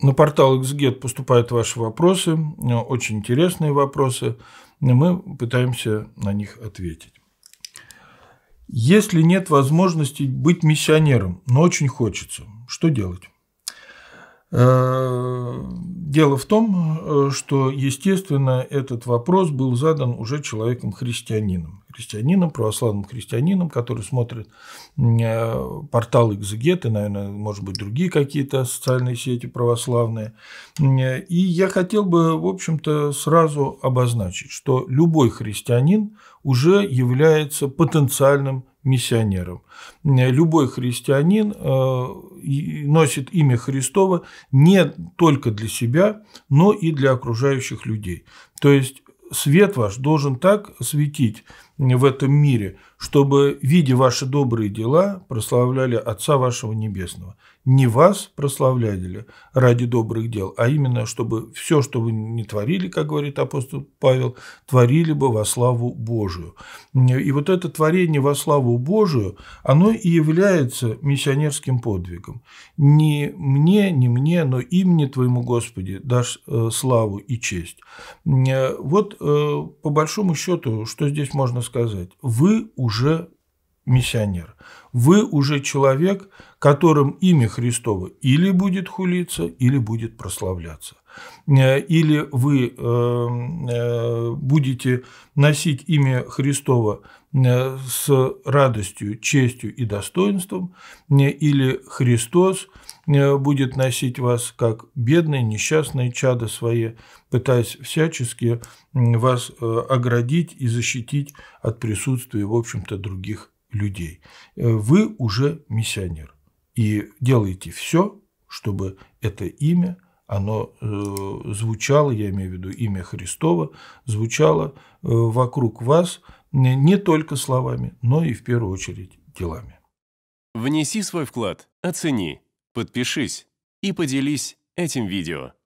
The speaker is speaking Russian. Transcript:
На портал XGET поступают ваши вопросы, э, очень интересные вопросы, и мы пытаемся на них ответить. Если нет возможности быть миссионером, но очень хочется, что делать? Э, Дело в том, э, что, естественно, этот вопрос был задан уже человеком-христианином. Христианином, православным христианином, который смотрит э, портал Экзегет наверное, может быть, другие какие-то социальные сети православные. Э, и я хотел бы, в общем-то, сразу обозначить, что любой христианин уже является потенциальным миссионером. Любой христианин носит имя Христова не только для себя, но и для окружающих людей. То есть свет ваш должен так светить в этом мире, чтобы, видя ваши добрые дела, прославляли Отца вашего Небесного. Не вас прославляли ради добрых дел, а именно, чтобы все, что вы не творили, как говорит апостол Павел, творили бы во славу Божию. Э, и вот это творение во славу Божию, оно и является миссионерским подвигом. Не мне, не мне, но имени Твоему, Господи, дашь э, славу и честь. Э, вот по большому счету, что здесь можно сказать? Вы уже миссионер. Вы уже человек, которым имя Христово или будет хулиться, или будет прославляться. Э, или вы эм, э, будете носить имя Христова э, с радостью, честью и достоинством, или Христос будет носить вас как бедные, несчастные чада свои, пытаясь всячески вас оградить и защитить от присутствия, в общем-то, других людей. Вы уже миссионер и делаете все, чтобы это имя – оно э, звучало, я имею в виду имя Христова, звучало э, вокруг вас не только словами, но и в первую очередь делами. Внеси свой вклад, оцени, подпишись и поделись этим видео.